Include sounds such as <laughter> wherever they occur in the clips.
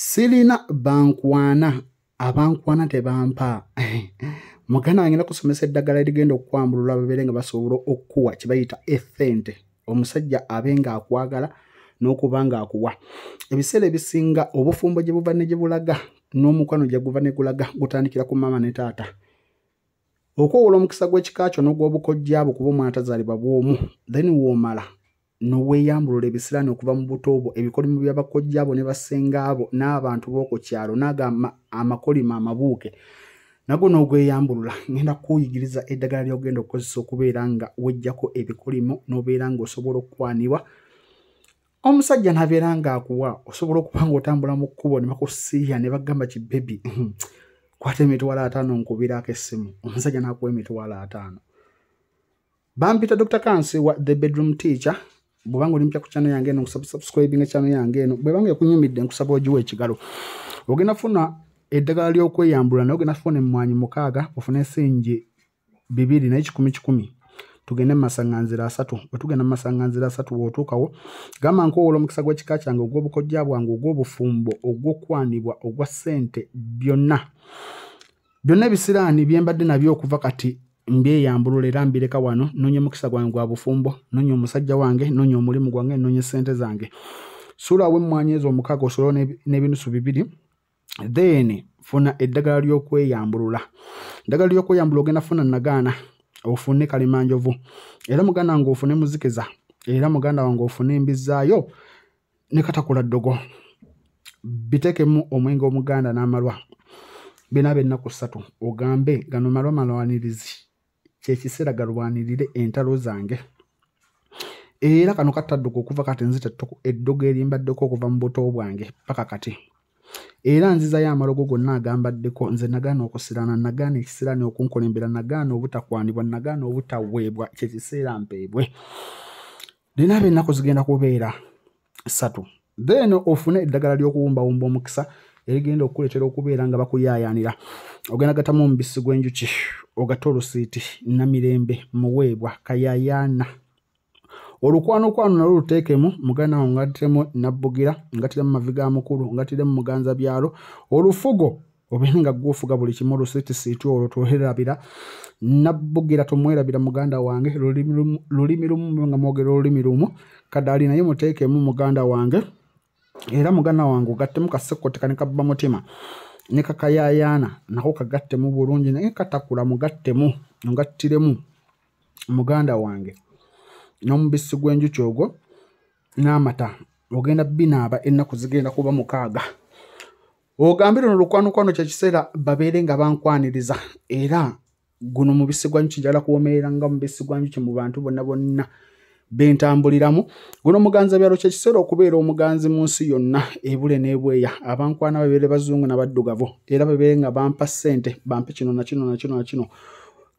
sirina bankwana abankwana tebampa <laughs> mugana wange nakusomesa eddagala erigenda okukwambulula babeere nga basobola okkuwa kibayita esente omusajja abe ngaakwagala n'okuba ngaakuwa ebiseera ebisinga obufumbo gye buva ne gye bulaga n'omukwano gye guva ne gulaga gutandikira ku maama ne taata okwowola omukisa gw'ekika kyo n'ogw'obukojjaabwe kuba omwana tazaalibwa bw'omu then woomala n'oweeyambulula ebisiraani okuva mu buto bwo ebikolimo byabakojja bo ne basenga abo n'abantu b'oku kyalo naga amakolimo amabuuke nago n'ogweyambulula ngenda kuyigiriza eddagala lyogenda okukozesa okubeera nga wejjako ebikolimo n'obeera nga osobola okukwanibwa omusajja n'abeera ng'akuwa osobola okuba ngaotambula mu kkubo ne bakusiiya ne bagamba kibebi <clears throat> kwata emitwalo ataano nkubiraako essimu omusajja n'akuwa emitwalo ataano bampita dr kansiwa the bedroom teacher bwebanga olimpya ku chano yange eno nkusubscribinga chano yange eno bwebanga ekunyumidde nkusaba ogiwa ekigalo ogenda funa eddagala lyokweyambula naye ogenda funa emwanyi mukaaga ofune esingi bibiri naye kikumi kikumi tugende mumasaŋŋanzira asatu wetugenda mumasaŋŋanzira asatu wootuukawo gamba nkowola omukisa gw'ekika kyange ogw'obukojja bwange ogw'obufumbo ogw'okwanibwa ogwa ssente byonna byonna ebisiraani byembadde nabyo okuva kati mbyeyambulula era mbireka wano nonya omukisa gwange gwa bufumbo nonya omusajja wange nonya omulimu gwange nonya esente zange suulawo emwanyi ezo omukaaga osuulawo n'ebinusu bibiri then funa eddagala ly'okweyambulula eddagala ly'okweyambulula ogenda funa nagaana ofune kalimanjovu era muganda wange ofune muzikiza era muganda wange ofune embizaayo ne katakula ddogo bitekemu omwenge omuganda n'amalwa binaaba ennaku ssatu ogambe gano malwa malwanirizi kyekiseera galwanirire entalo zange era kano kattadduka okuva kati nzitattuku eddogo erimbaddeko okuva mu buto bwange paka kati era nzizayo amalogo gonna agambaddeko nze nagaana okusirana nagaana ekisirani okunkolembera nagaana obutakwanibwa nagaana obutaweebwa kyekiseera mpeebwe nenaaba ennaku zigenda kubeera satu then ofune eddagala ly'okuwumbawumba omukisa erigenda okukuleetera okubeera nga bakuyaayaanira ogenda gatamu omubisi gw'enjuki ogata olusiiti namirembe muweebwa kayayaana olukwanokwano nalwo luteekemu muganda wo ngatiremu nabbugira ngatiremu mavi ga mukulu ngatiremu muganza byalo olufugo obeere nga gwofuga buli kimu olusitisiiti olwo tolerabira nabbugira tomwerabira muganda wange lulimi lumu nga mwogera olulimi lumu kadaali naye muteekemu muganda wange era muganda wange ogattemu kasekkoteka ne kabba mutima ne kakayaayaana nako kagattemu bulungi naye katakula mugattemu ngattiremu muganda wange n'omubisi gw'enjuki ogwo n'amata ogenda binaaba ennaku zigenda kuba mukaaga ogambe rono olukwanokwano kyekiseera babeere nga bankwaniriza era guno mubisi gwanjuki njala kuwomerera nga mubisi gwanjuki mu bantu bonna bonna bentambuliramu guno muganzi byalo kyekiseera okubeera omuganzi mu nsi yonna ebule n'ebweya abankwana babeere bazungu nabaddugavu era babeere nga bampa ssente bampe kino nakino nakino nakino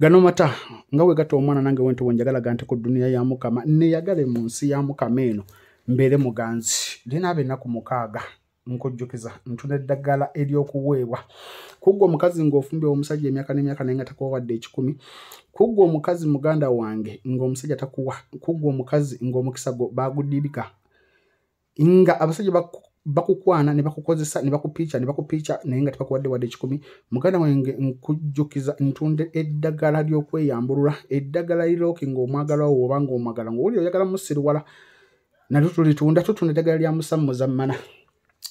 gano mata nga we gata omwana nange wentu wenjagalaga nti ku dduniya ya mukama neyagale mu nsi ya mukama eno mbeere muganzi lenaaba ennaku mukaaga nkojjukiza ntuna eddagala eryokuweebwa kugwa omukazi ngaofumbe omusajja emyaka nemyaka naye nga takuwawadde ekikumi kugwa omukazi muganda wange ngaomusajja takuwa kugwa omukazi ngaomukisa gwo bagudibika nga abasajja bakukwana nebakukozesa nebakupiica nebakupiica naye nga tebakuwadde wadde ekikumi muganda wange nkujjukiza ntunde eddagala ly'okweyambulula eddagala liroki ngaomwagalawo oba ngaomwagala ngaowulira oyagala musiruwala nalyo tulitunda tutunda eddagala lya musamuzammana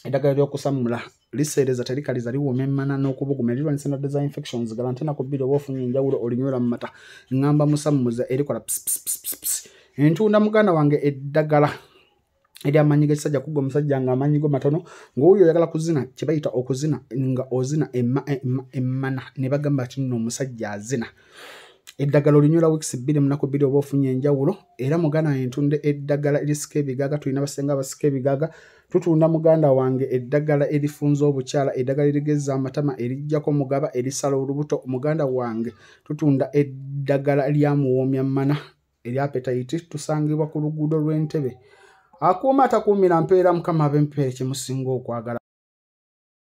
eddagala ly'okusamula lisereza terikaliza liwomemmana n'okubuguma erirwanisa endwadde za infections galantena ku bbiri oba ofunye enjawulo olinywera mu mata ŋŋamba musamuza erikola pisipisipisipis entunda muganda wange eddagala eryamanyigo ekisajja kugga omusajja nga amanyigo matono ngaoyo oyagala kuzina kyebayita okuzina nga ozina emmana ne bagamba kinno omusajja azina eddagala olinywera wiikisi bbiri munaku bbiri oba ofunye enjawulo era muganda entunda eddagala erisika ebigaaga tulina basenga basika ebigaaga tutunda muganda wange eddagala erifunza obukyala eddagala erigeza amatama erijjako mugaba erisala olubuto muganda wange tutunda eddagala lyamuwomya mana eryapetaiti tusangibwa ku luguudo lw'entebe akuuma atakuumira mpeera mukama abempeera kyemusinga okwagala